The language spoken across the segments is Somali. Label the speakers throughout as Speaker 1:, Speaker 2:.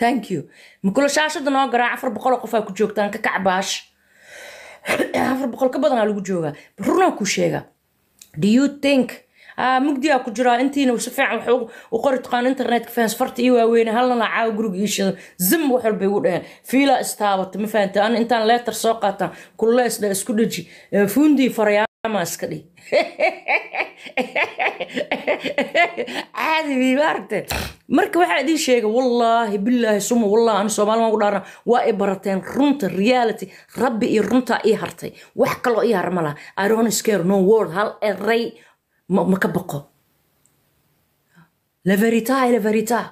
Speaker 1: thank you makulashaashada noo garaa afar boqoloo qofaa ku joogtaan ka kacbaash afar boqol ka badanaa lagu joogaa runaan ku sheega do you think ah, mugdiyaa ku jiraa intiina si wax u qori taqaan internetka fans farta ii waaweyne halnala caawa guriga ii shida zim wax walbay u dhaheen fiilaa istaabata ma fahanta an intaan leetar soo qaataan kulla isdha isku dheji eh, fuundii farayaa maskadhi caadibi maaragte marka waxaa idiin sheega wallaahi bilaahi suma wallahi anu soomaali waan ku dhaarna waa i barateen runta reality rabbi iyo runtaa ii hartay wax kaloo ii hara iron scare no word hal eray ma ka baqo la verita la verita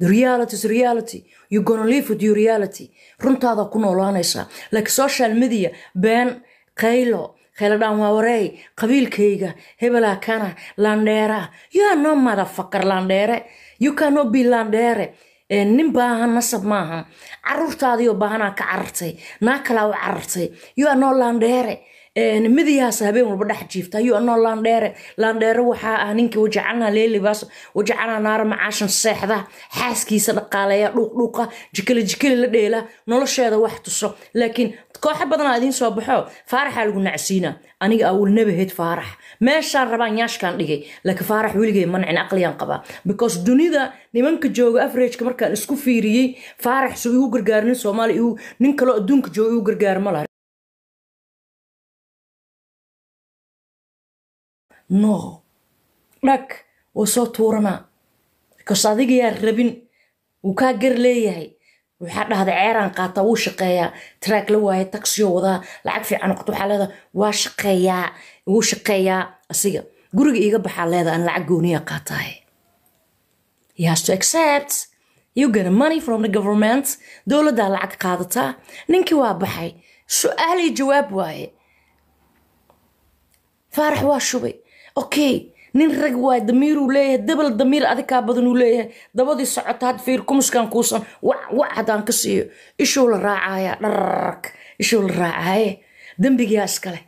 Speaker 1: The reality is reality. You're gonna live with your reality. Runtaada ku noolaanaysaa. Like social media, been qaylo, khayladhaan waa wareey qabiilkayga hebelaa kana landheeraa yaa noo madafakar landheere yukanoo bi landheere nin baahan nasab maahan caruurtaadiyo baahanaa ka carartay naa kalaa u carartay yo anoo laandheere midiyahaas habeen walba dhex jiifta yo anoo laandheere laandheere waxaa ah ninka wajacalnaa leelibaas wajacalnaa naara macaashan seexda xaaskiisa dhaqaaleeya dhuuqdhuuqa jikali jikali la dheela nolosheeda wax tuso laakiin kooxo badanaa idiin soo baxo faaraxaa lagu nacsiina aniga awul faarax meeshaan rabaan yaashkaan dhigay laakiin faarax weligay mancin aqliyaan qabaa because dunida nimanka jooga afrageka markaan isku fiiriyey faarax suu igu gargaar nin soomaaliya nin kaloo adduunka jooga igu gargaar ma laha no dhag waa soo tuuranaa because yaa rabin wuu kaa gar leeyahay waxaa dhahda ceeraan qaataa wuu shaqeeyaa taraag la waaye taksiyo wadaa lacag fiican noqoto waxaa leedaha waa shaqeeyaa wuu shaqeeyaa asiga guriga iiga baxaa leedaa an lacag gooniya qaataaye you has to accept you get money from the government dowladdaa lacag qaadataa ninkii waa baxay su-aal iyo jawaab waaye faarax waa shubay okay nin rag waay damiiruu leeyahay dabal damiir adikaa badan uu leeyahay dabadii socota had fiir kumushkan kuusan wawac haddaan ka siiyo ishuu la raacaaya dhararark ishuu la raacaaye dembigiyaa iskale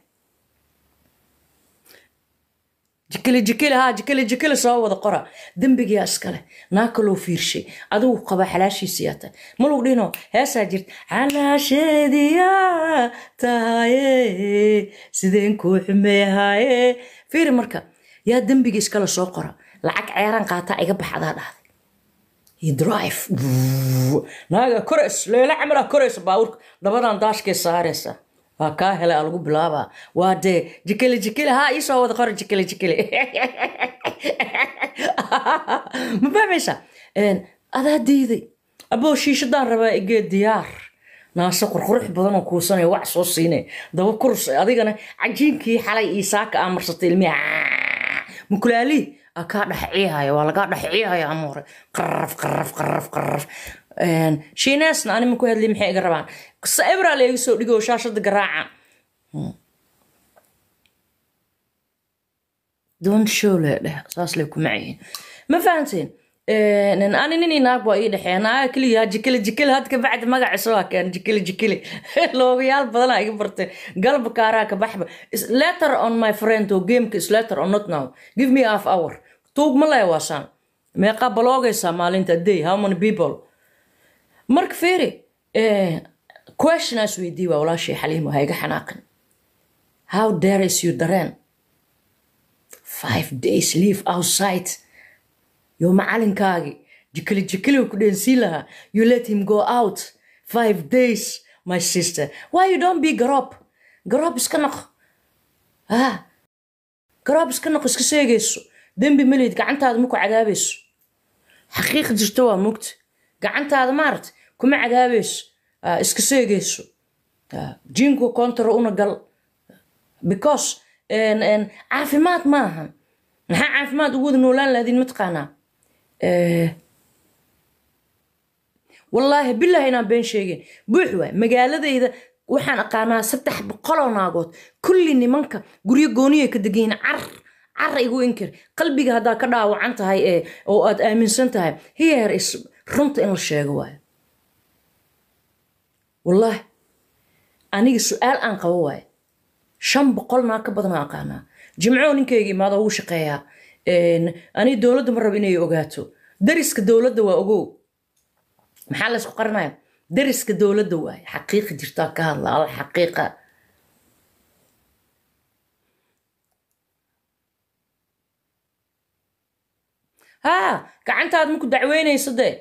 Speaker 1: jikili jikili haa jikili jikili soo wada qora dembigiyaa iskale naa kaloo fiirshay adigu qaba xalaashiisiyaa tahay maluu dhino heesaa jirt xalaasheediyaa tahaye sideen kuu xumeehaye fiiri marka yaa dembiga iskala soo qora lacag ceeran qaata iga bax adaa dhahday drive naaga korays leela camalaa koraysa baabuurka dhabadan daashkay saaraysa waa kaa hela alagu bilaabaa waa dee jikeli jikeli haa iisoo wada qora jikeli jikeli ma fahmaysaa adaa diiday aboo shiishadaan rabaa igee diyaar naase qurqurux badanoo kuusanaya wax soo siinaya daba kurus adigana cajiinkii xalay iyo saaka aa marsatay ilmiha mukulaalihi aa kaa dhex ciihaya waa lagaa dhex ciihaya ama hore qaraf qaraf qaraf qaraf shiineesna anima ku hadliy maxay iga rabaan saibraa leega soo dhigo shaashada garaaca hmm. doon show leedheh saas lay ku ma fahanteen ani nin inaag waa ii dhexeen aa keliya jikile jikile had kabacdi magaciisa waa keen jikile jikile loogayaal badanaa iga barteen galba kaaraa kabaxba letter on my friend oo gameka is letter on not now give me half hour tuug ma laya waasaan meeqaa baloogaysaa maalinta day how many people marka fiiri questionaas weydii waa walaashay xaliimo ha iga xanaaqin how dare is you dareen five days leave outside yo macalinkaagii jikili jikiliga ku dheensiin lahaa you let him go out five days my sister why you don't be garob garob iska noq ah garob iska noqo iska seegayso dembi maleyd gacantaada maku cadaabayso xaqiiq jirta waa mugta gacantaada maarata kuma cadaabayso ah, iska seegayso ah, jiinku koontara una gal because caafimaad ma ahan maxaa caafimaad ugu wada noolaan lahadiin mataqaanaa Eh, wallaahi bilaahi inaan been sheegin buux waay magaaladayda waxaan aqaanaa saddex boqoloo naagood kulli nimanka guryo gooniyay ka degayiin car car igu inkir qalbiga haddaad ka dhaawacan tahay ee eh, oo aad aaminsan tahay heer is runta in la sheego waayo wallaahi aniga su-aal aan qabo waaye shan boqol naag ka badanaa aqaanaa jimco ninkeygii imaada ugu shaqeeyaa ani dowladda ma rabo inay ogaato dariska dowladda waa ogow maxaa laysku qarinaya dariska dowladda waay xaqiiqa jirtaa ka hadla al xaqiiqa haa gacantaad maku dacweynayso dee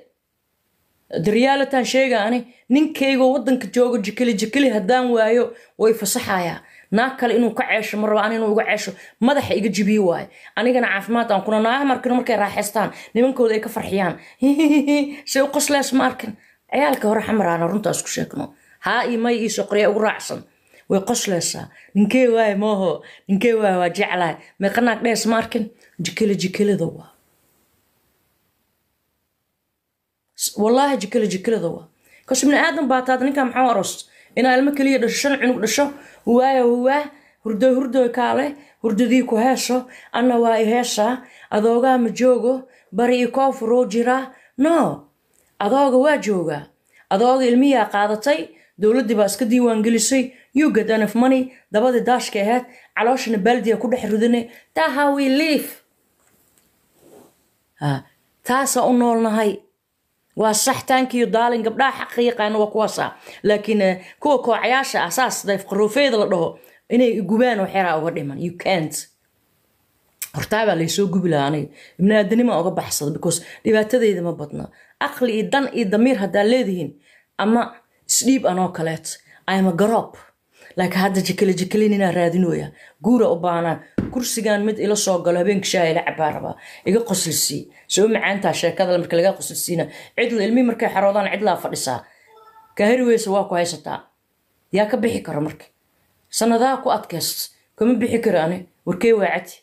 Speaker 1: daryaalataan sheega ani ninkaygo waddanka joogo jikeli jikeli haddaan waayo way fasaxayaa naag kale inuu ka ceesho ma rabo an inuu iga ceesho madaxa iga jibiye waaye anigana caafimaad aan kuna naagaha markina markay raaxaystaan nimankooda ay ka farxiyaan say u qoslees ma arkin ciyaalka hore xamaraana runtaas ku sheegno haa iyo may iyo soqorya ugu raacsan way qosleysaa ninkee waaye mooho ninkee waaye waa jeclahay meeqa naag dhees ma arkin jikele jikelada waa wallaahi jikele jikelada waa kaas bini aadan baataad ninka maxaa aroos inaa ilmo keliya dhasho shan cunug dhasho huwaayo huwaa hurdo hurdoy kaale hurdadii ku heesho anna waa i heeshaa adoogaa ma joogo bari i koofuroo jiraa no adooga waa joogaa adooga ilmiyaa qaadatay dowladdii baa iska diiwaangelisay you get anf money dabadii daashka ahayd calooshana baaldiya ku dhex ridane taa how we live taasaa u noolnahay waa sax tankiyo daalin gabdhaha xaqa yaqaana waa kuwaasaa laakiin eh, kuwa koocayaasha ah saas daefqaroofeeda la dhaho inay gubaan oo xeraa uga dhiman you cant hortaabaa laysoo gubi lahaa aniga ibni uga baxsada because dhibaatadeeda ma badna aqli iyo dan iyo damiir haddaa leedihiin ama isdhiib anoo kaleet ama garoob laakiin hadda jekele inaa raadinooya guura u baanaa kursigan mid ila soo galo habeenka shaha ila cabaa rabaa iga qoslisiiy soo macaantaa sheekada marka laga qoslisiina cidl ilmihii markay xaroodaan cidlaa fadhisaa kaahariweysa waa ku haysataa yaa ka bixi karo marka sanadaa ku adkayst kama bixi karo ani warkee waacati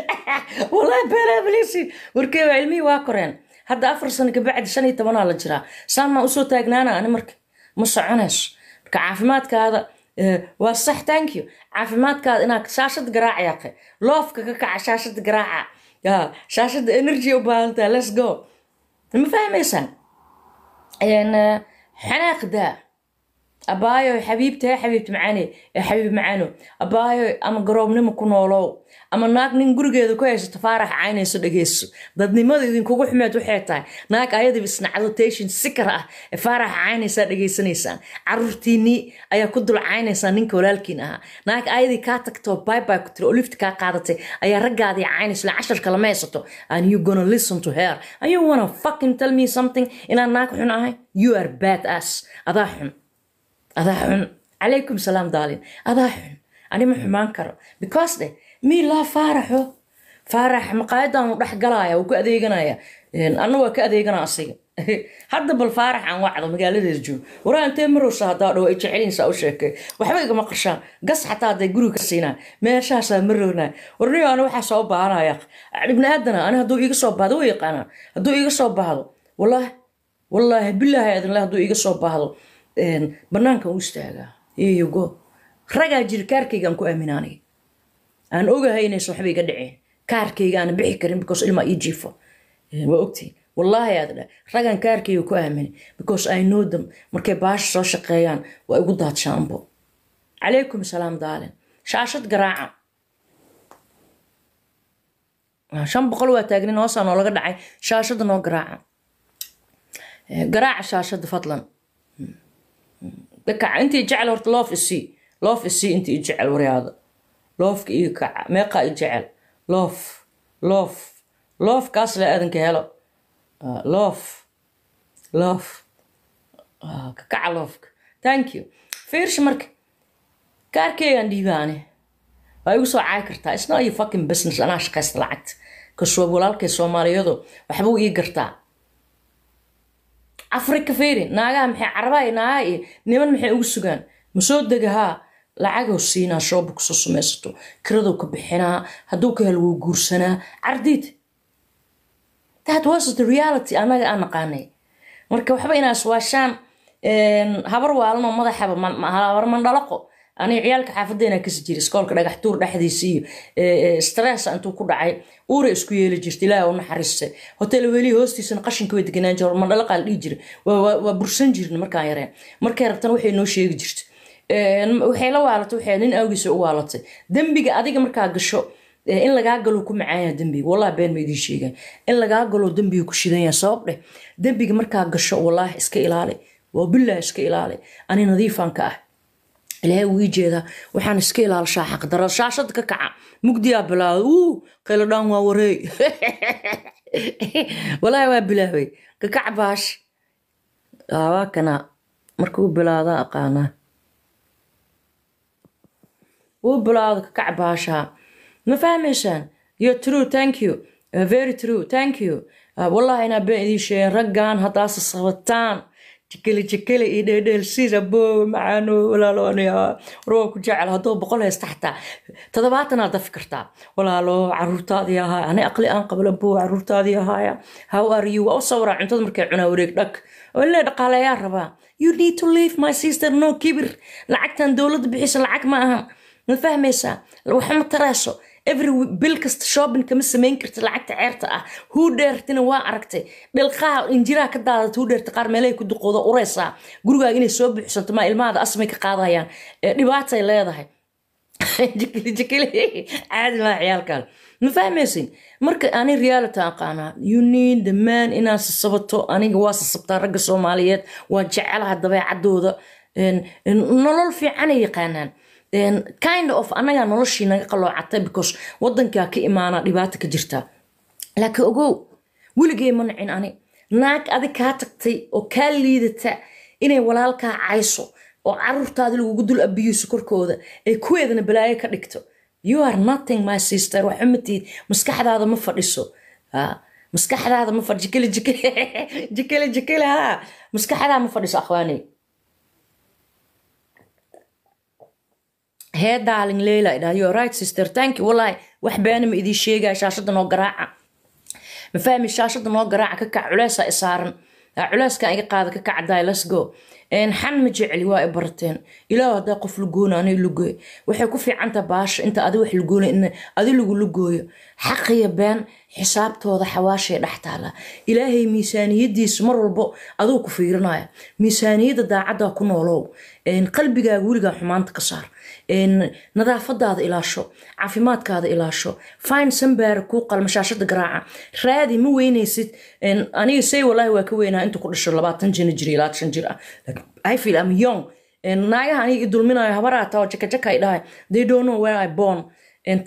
Speaker 1: walahi beerablisi warkee waa ilmihii waa koreen hadda afar sano kabacdi shan iyo tobanaa la jiraa saan maa usoo taagnaana ani marka ma soconayso marka caafimaadkaada waa sax tank you caafimaadkaada inaad shaashada garaac yaqe loofka ka kaca shaashada garaaca ya shaashada energy u baahantaa let's go ma fahmaysaan eh, xanaaqdaa abaayo xabiibtae xabiib macaane ee xabiib macaano abaayo ama garoobnimo ku noolow ama naag nin gurigeeda ku haysato faarax caynayso dhegeyso dadnimada idinkugu xumeed waxay tahay naag ayadaba isnacdotation sikar ah ee faaraxa caynaysaa dhegeysanaysaan caruurtiinii ayaa ku dul caynaysaan ninka walaalkiin ahaa naag ayadii kaa tagtoo baibai ku tiri oo kaa qaadatay ayaa raggaadii caynayso ilaa casharka lama haysato and you gonna listen to her and you wanna fucking tell me something inaan naag xun ahay you are bad ass adaa xun adaa xun calaykum salaam daalin adaa xun anima xumaan karo because dheh miilaa faaraxo faarax maqaayadan u dhex uu ku adeeganaya anna waa ka adeeganaa asiga hadda bal faarax aan wacdo magaaladeeda joogo waraa intee haddaa dhow ay jeceliyinsaa u sheekay waxba igama qarshaan gas xataa hadday guriga ka siinaa meeshaasaa marownaa warniyo ana waxaa soo baahanaya ibni aadana ani hadduu iiga soo baahdo way yaqaanaa hadduu iiga soo baahdo wallaahi wallaahi bilaahi adinle hadduu iiga soo baahdo banaankan u istaagaa ygo ragaa jiri kaarkaygaan ku aamin aan ogahay inays waxba iga dhaceen kaarkayga bixi karin because ilmaa ii jiifo waa ogtihin wallaahi aad dha ragan kaarkayga ku aamini because i know them markay baasha soo shaqeeyaan waa igu daadshaanbo calaykum salaam daalin shaashad garaaca shan boqol waa taagnin hoosaa noo dhacay shaashadda noo garaaca garaaca shaashadda fadlan dakaca inta i jecel horta loof isii loof isii inta i jecel waryaada loofka ii kaca meeqaa i jecel loof loof loofkaas le aadanka helo ah, loof loof ah, kakaca loofka thank you fiirsha marka kaarkeygaan dhiibaane waa igu soo caay kartaa isnaa iyo fucking business anaa shaqaysta lacagta kasoo walaalkay soomaaliyadu waxbuu ii gartaa afrika fiiri naagaha maxay carabaha naagaha iyo niman maxay ugu sugaan masoo degahaa lacagow siinaa shooba kusoo samaysato kiradow ka bixinaa hadduu ka hel wuu guursanaa cardiid that was the reality anaga aan naqaanay marka waxba inaas waashaan habar waalno madaxaba habar mandhalaqo aniga ciyaalka xaafadeena kasi jira iskoolka dhagax tuur dhexdiisa iyo stress intuu ku dhacay uura isku yeeli jirta ilaaha u hotel weli hoostiisana qashinka way deganaan jir hormandhala qaal dhihi jira waa bursan jirin markaan yareen markay rabtana waxay noo sheegi jirta waxay la waalatay waxay nin awgiisa u waalatay dembiga adiga markaa gasho in lagaa galo ku macaanyaa dembiga wallahi been ma sheegaan in lagaa galo dembiga ku shidanyaa sabab dheh dembiga markaa gasho wallaahi iska ilaali waa billaah iska ilaali ani nadiifaan ka ah ilaahay wii jeedaa waxaan iska ilaalshaa xaqdara shaashada ka kaca mugdiyaa bilaaway uu kayladhaan waa wareey walaahi waa bilaaway kakac baash waa kana markuu bilaada aqaanaa wuu bilaado kakac baashaa ma fahmaysaan yo true thank you very true thank you wallahi inaa been idiin sheegeen raggaan haddaasa sabataan jekele iyo dheedheel sirabo macaano walaalo warwaa ku jecel haddoo boqol haysta xataa toddobaatanaad dafi kartaa walaalo caruurtaadii ahaaya ani aqli aan qablabo caruurtaadii ahaaya how are you waa u sawraa cuntada markay cunaa wareeg dhag ile dhaqaaleeyaa rabaa you need to leave my sister no kibir lacagtan dowladda bixisa lacag ma aha ma fahmaysaa waxma tarayso every bil kasta shoobin kama samayn karti lacagta ceerta ah huu dheertina waa aragtay dhilqaha injiraha ka daadata huu dheerta qaar meelahay ku duqooda ureysaa gurigaaga inay soo buuxsanto maa ilmahada asmay ka qaadayaan e, dhibaatay leedahay caadi maa ciyaalkan ma fahmaysin marka ani reality aqaanaa you need the sasabato aniga waa sasabtaa ragga soomaaliyeed waan jecelaha dabeecadooda nolol fiicanay yaqaanaan kind of anagaa noloshii naga qaloocatay because wadankaa ka imaana dhibaata ka jirta laakiin ogow weligay mancin ani naag adi kaa tagtay oo kaa liidata inay walaalkaa cayso oo caruurtaada lagugu dul abiyiso korkooda ay kuweedana balaayo ka dhigto you are nothing my sister waxba matiid maskaxdaada ma fadhiso ah, maskaxdaada ma fadhiso jikele jikele jikele jikele ha maskaxdaa ma fadhiso akhwaanay hee darling leila idhaa you're right sister thank you wallahi wax beena ma idin sheegaya shaashadda noo garaaca ma fahmi shaashadda noo garaaca ka kac isaaran culeeskan iga qaada ka kacdaay let's go xan ma jecli waa barteen ilaahu haddaa qof lugoono anay lugooy waxay ku fiicanta baasha inta adi wax lugoona in adi lagu lugooyo xaqiya been xisaabtooda xawaashay dhex taala ilaahay miisaaniyadiisa mar walbo aduu ku fiirinaya miisaaniyada daacaddaa ku noolow qalbigaaga weligaa xumaanta ka saar nadaafadaada ilaasho caafimaadkaada ilaasho fine ku kuu qalmashaashada garaaca raadi ma weynaysid aniga say walaahi waa ka weynaa inta ku dhasho labaatan jina jir ilaa jir ah i feel am young naagaha aniga i dulminayo habaraa tao jakajaka i dhahay they don't know where i born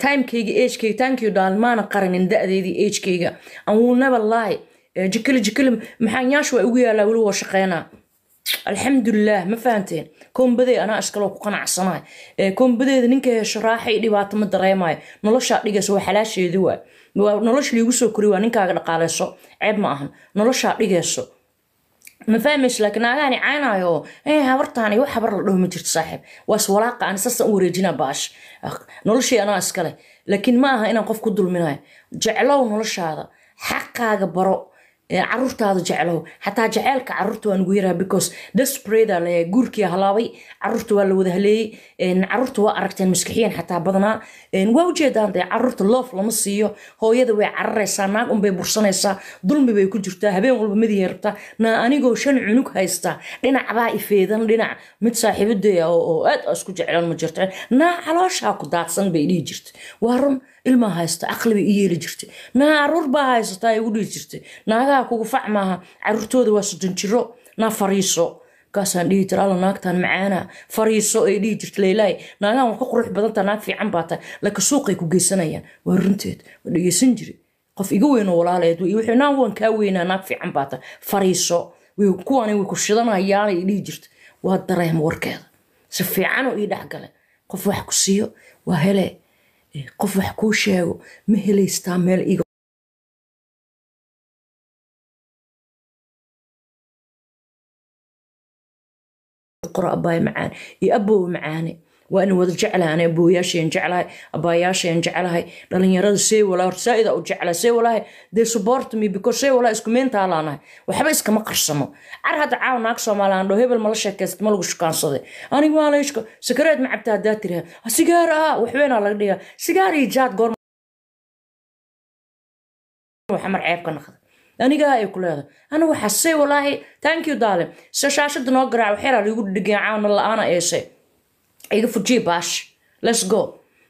Speaker 1: timekayga agekayga tankiyo dhaal maana qarinin da-deydii agekayga and will never lie jikali jikali maxaanyaashu waa ugu yaalaa weli waa shaqeynaa alxamdulilah ma fahanteen koombadeed anaa iskaloo ku qanacsanahay koombadeeda ninka hesho raaxa dhibaato ma dareemayo noloshaa dhigayso waa xalaasheedi waa waa nolosha liigu soo kori waa ninkaaga dhaqaaleyso ceeb ma ahan noloshaa dhigayso ma fahmayso laakiin naagaani caynaayo habartaani wax habar la dhaho ma jirto saaxiib waas walaaqa ani saasan u wareejina baash ah, noloshii anaa iskale laakiin ma aha inaan qof ku dulminayo jeclow noloshaada xaqaaga baro caruurtaada jeclow xataa jaceylka caruurta waan ugu yaraa because desbreda la halaabay caruurta waa la wada haleeyey caruurta waa aragteen maskixiyan xataa badanaa waa ujeedaan dee caruurta loof lama siiyo hooyada way cararaysaa naag unbay bursanaysaa dulmi bay ku jirtaa habeen walba midiya rabtaa naa anigoo shan cunug haysta dhinacbaa ifeedan dhinac mid saaxiibadee oo aad isku jeclan ma jirto naa calooshaa ku daadsan bay dhihi jirta waa run ilmaa haysta aqliba i yeeli jirtay naha caruur baa haysataa igu dhihi jirtay naagaha kugu fac maaha caruurtooda waa soddon jiro naa fariiso markaasaan dhihi jira alla naagtaan macaana fariiso ay dhihi jirta leylaahi naagahan waa ka qurux badanta naag fiican baa tahay suuqay ku geysanayaan waa runteed waa dhegeysan jire qof iga weynoo walaaleed naan waan kaa weynaa naag fiican baa fariiso kuwaani way ku shidanayaan ay dhihi jirta waa dareem warkeeda si fiicano ii dhexgale qof wax ku siiyo waa helee qof wax kuu sheego ma helaystaa meel iga qoro abaayo macaane iyo abowe macaane waa in wada jeclahay ana abooyaashayaan jeclahay abaayaashayaan jeclahay dhalinyarada see walaa horsaa'ida u jeclahay see walaahay they support me because see walaa isku meentaa waxba iskama qarsano car hadda caawa naag soomaaliya aan hebel mala sheekaysta ma lagu shukaansaday aniga waa leeshka ma cabta haddaa tiraha sigaar ah waxweynaa laga dhigaa sigaar iyo jaad goor xamar ceebka naqda anigaa ay ku leedahay ana waxaa see walaahi thank you darling se shaashada noo garaac waxyaraa liigu dhigeen caawna la-aana iga fujiye baash lets go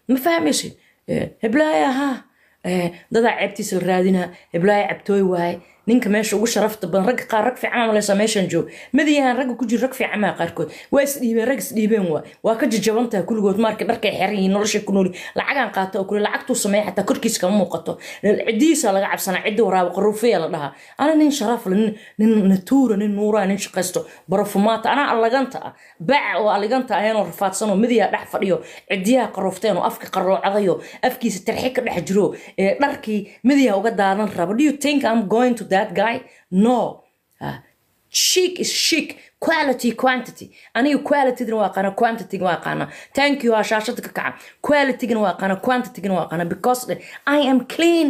Speaker 1: ma fahmaysid eh, heblaaya ahaa eh, dadaa ceebtiisoo raadina heblaaya cabtooy waaye ninka meesha ugu sharafta badan ragga qaar rag fiican maleysaa meeshaan joogo madayahan ragga ku jiro rag fiican maa qaarkood waa isdhiibeen rag isdhiibeen waa waa ka jajabantaha kulligood maarka dharkay xiran yihiin noloshay ku nooli lacagaan qaata oo kule lacagtuu sameeya xataa korkiisa kama muuqato cidihiisaa laga cabsanaa cidda waraaba qaruufiya la dhahaa ana nin sharaf le nin natuura nin nuuraa nin shaqaysto barofumaata anaa alliganta ah baca oo alliganta aheenoo rafaadsan oo midayaa dhex fadhiyo cidiyaha qaroofteen oo afka qarroocadayo afkiisa tarxi ka dhex jiro dharkii midayaa uga daadan raba do you think going to die? that guy no uh, chic is chic quality quantity aniga qualitydna waa aqaana quantitygna waa aqaana thank you aa ka kaca qualitygna waa aqaana quantitygna waa aqaana because eh, i am clean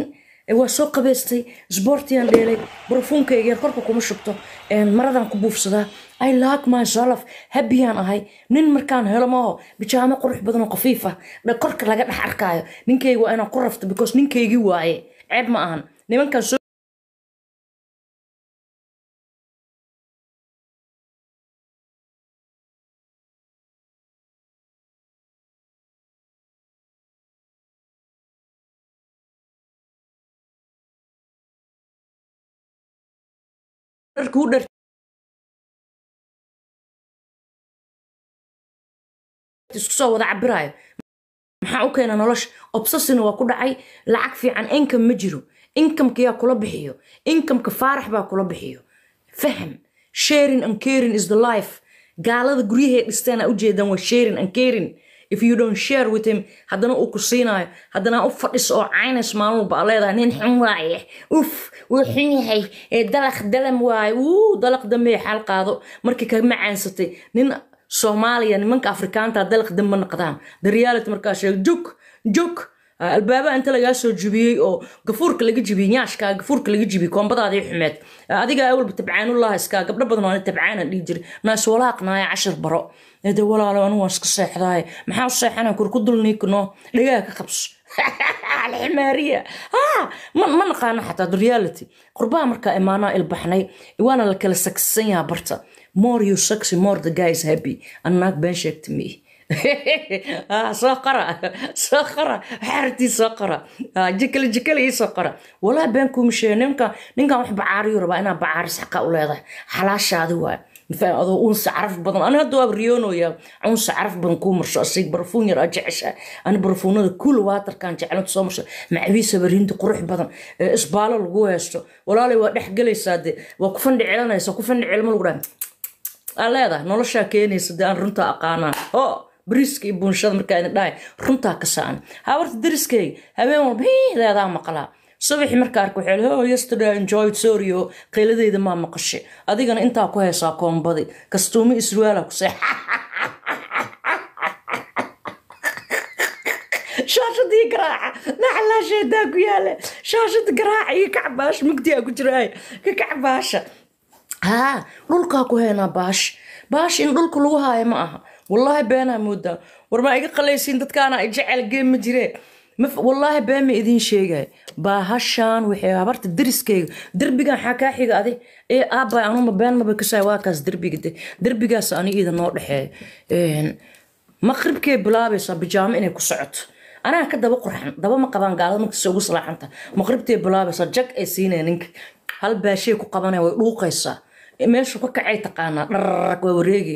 Speaker 1: eh, waa soo qabeystay sboortigan dheelay barfuunkayga korka kuma shubto eh, maradan ku buufsadaa i like myself habbiyaan ahay nin markaan helo maaho bijaamo qurux badan oo khafiifa ah. korka laga dhex arkaayo ninkayga waa inaan ku rafto because ninkaygii waaye ceeb ma ahan nimankan soo dharka soo wada cabiraayo maxaa u keena nolosha obsesina waa ku dhacay lacag fiican income ma jiro incomeka yaa kula bixiyo inkamka faarax baa kula bixiyo faham sharing and caring is the life gaalada guryahay dhisteena ujeedaan waa sharing and caring if you don't share with him haddana uu ku siinayo haddana u fadhis oo caynas maalin walba a leedahay nin xun waaye uf wuu xun yahay ee dalaq dalam waaye wuu dalaq dambe xaal qaado markii kama caansatay nin soomaaliya nimanka afrikaanta dalaq dambe naqdaan the reality markaa sheeg jog jog Ah, albaaba inta lagaa soo jubiyey oo gafuurka laga jibiyey nyaashkaa gafuurka laga jibiyey koombadaadii xumeed ah, adiga awalba tabcaanullah iskaa gabdho badan oo dhihi jiray naaswalaaqnaaye cashir baro eh, de walaalo anigu waan iska seexdaaye maxaa u seexana kurku dulniikno dhagaa ka qabso alximaariya ah, ma naqaano xataa reality qurbaha markaa imaanaa ilbaxnay waana la kala saksisan yahaa barta more you sexy more the guys happy annaag been sheegta miih Ah, soo qara soo qara waxaa rabtii soo qara jikale ah, jikale ii soo qara walaa been kuumisheeye ninka ninkan wax bacaariyu rabaa inaan bacaaris xaqa u leedahay xalaashaadi waay mafaa adoo unsa caraf badan ani hadda waaba riyoonoyaa unsa caraf badan kuu marsho asig barfuun yar aa jecesha ani barfuunada kuula waatarkaan jecelanta soo marsho macawiisaba rinti qurux badan eh, isbaalo lagu heesto walaalay waa dhex gelaysaa de waa ku fandhi celanaysa ku fandhi celma lagu dhaha aa leedahay noloshaa keenaysa de aan runta aqaanaan oo bariiska iyo buunshada markaa idin dhahay runtaa ka sa'an habarta dariskayga habeen walba hiideedaa maqlaa subaxi marka arka waxaa lehe oh, yesterday enjoyed sorry oo oh, maa maqashe adigana intaa ku haysaa koombadi kastuumo israaila ku shaashadii garaaca naxalaasheedaa ku yaale shaashada garaaca iyo kacbaasha mugdiyaa ku jiraay ka kacbaasha haa dhulkaa ku haynaa baash baash in dhulka lagu haaya ma aha wallaahi beenaa moodaa war maa iga qalaysiin dadkaana jaceelgeen ma jiree wallaahi been ma idiin sheegay baahashaan waxay habarta deriskayga derbigan xaa xiga adi ee aabay anuma been maba waakaas derbiga de derbigaas ani iida noo dhexeeya maqribkee bilaabaysaa bijaamo inay ku socoto anaa ka daba qurxan daba ma qabaan gaalada markasta ugu salaaxanta maqribtee bilaabaysaa jag ay siinaya ninka hal baashee ku qabanaya way dhuuqaysaa meeshu ka kacay taqaanaa dhararag waa wareegi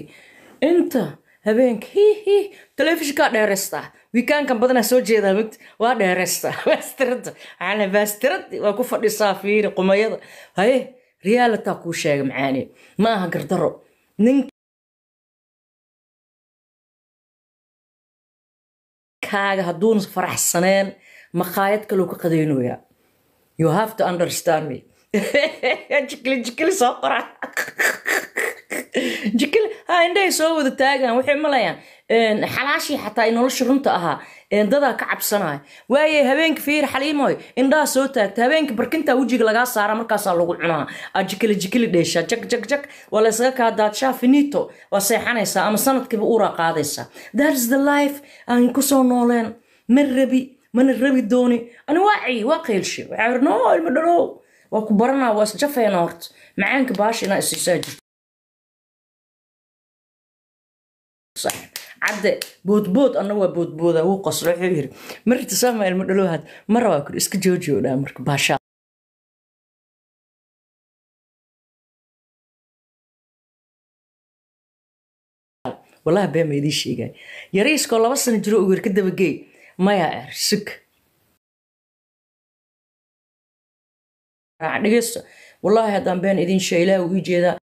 Speaker 1: inta habeenka hi hi telefishinkaa dheeraystaa wiikaankan badanaa soo jeedaa mugta waa dheeraystaa baastirada maana baastirad waa ku fadhisaa fiiri qumayada haye riyaalataa kuu sheega macaani ma aha gardaro ninkaaga hadduuna faraxsaneen maqaayad kaloo ka qadaynoyaa you have to understand me jikili jikili soo qora jikil ah, indhahay soo wada taagaan waxay malayaan xalaashii xataa ay nolosha runta ahaa dadaa ka cabsanaya waaye habeenka fiir xaliimoy indhaha soo taagta habeenka barkintaa wejiga lagaa saaraa markaasaa lagu cunaa ajikili jikili dheeshaa jak jak jak waa laysaga kaa daadshaa finito waa seexanaysaa ama sanadkiiba uuraa qaadaysaa that is the life aan kusoo nooleen ma rabi mana rabi dooni ani waa waa qaylshe waxaa no ilma dhalow waa ku baranaa waa isjafeena horta macaanka baasha inaa isiisaa jirto cadde boodbood anna waa boodbooda wuu qoslo wuxuu yiri marinta saama ilmo dhalowaad mara waa kur iska joojoodaa marka baashaa walahi been ma idiin sheegay yariiskoo laba sano jiro u yir ka gey maya er sug dhegeysto wallaahi haddaan been idin sheega ilaah uu ii jeedaa